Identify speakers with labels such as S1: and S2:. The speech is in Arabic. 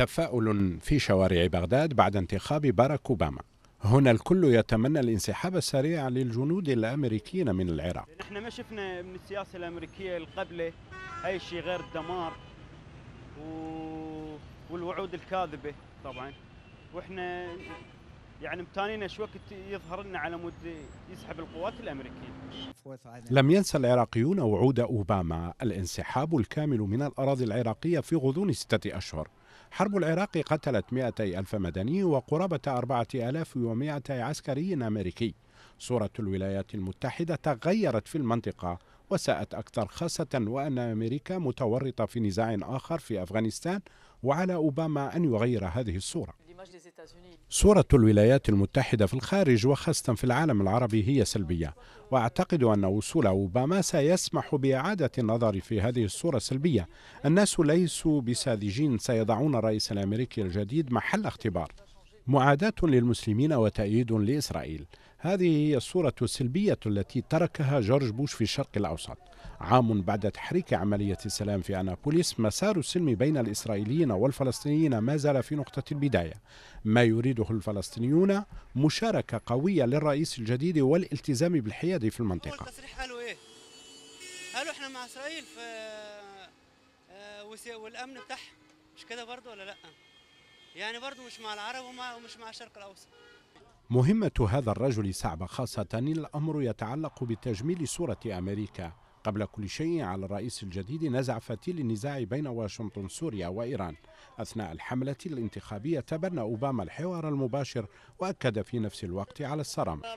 S1: تفاؤل في شوارع بغداد بعد انتخاب باراك أوباما هنا الكل يتمنى الانسحاب السريع للجنود الامريكيين من العراق.
S2: احنا ما شفنا من السياسه الامريكيه القبله اي شيء غير الدمار و... والوعود الكاذبه طبعا واحنا يعني متانين شو وقت يظهر لنا على مود يسحب القوات الامريكيه. لم
S1: ينسى العراقيون وعود اوباما الانسحاب الكامل من الاراضي العراقيه في غضون سته اشهر. حرب العراق قتلت 200 ألف مدني وقرابة 4200 عسكري أمريكي صورة الولايات المتحدة تغيرت في المنطقة وساءت أكثر خاصة وأن أمريكا متورطة في نزاع آخر في أفغانستان وعلى أوباما أن يغير هذه الصورة صورة الولايات المتحدة في الخارج وخاصة في العالم العربي هي سلبية وأعتقد أن وصول أوباما سيسمح بإعادة النظر في هذه الصورة السلبية الناس ليسوا بساذجين سيضعون الرئيس الأمريكي الجديد محل اختبار معاداة للمسلمين وتأييد لإسرائيل هذه هي الصورة السلبية التي تركها جورج بوش في الشرق الأوسط عام بعد تحريك عملية السلام في أنابوليس مسار السلم بين الإسرائيليين والفلسطينيين ما زال في نقطة البداية ما يريده الفلسطينيون مشاركة قوية للرئيس الجديد والالتزام بالحياد في المنطقة التصريح
S2: قالوا إيه؟ قالوا إحنا مع إسرائيل في آه، آه، والأمن بتاعها مش كده برضه ولا لأ؟ يعني برضه مش مع العرب ومش مع الشرق الاوسط
S1: مهمة هذا الرجل صعبة خاصة الأمر يتعلق بتجميل صورة أمريكا قبل كل شيء على الرئيس الجديد نزع فتيل النزاع بين واشنطن سوريا وإيران أثناء الحملة الانتخابية تبنى أوباما الحوار المباشر وأكد في نفس الوقت على الصرامة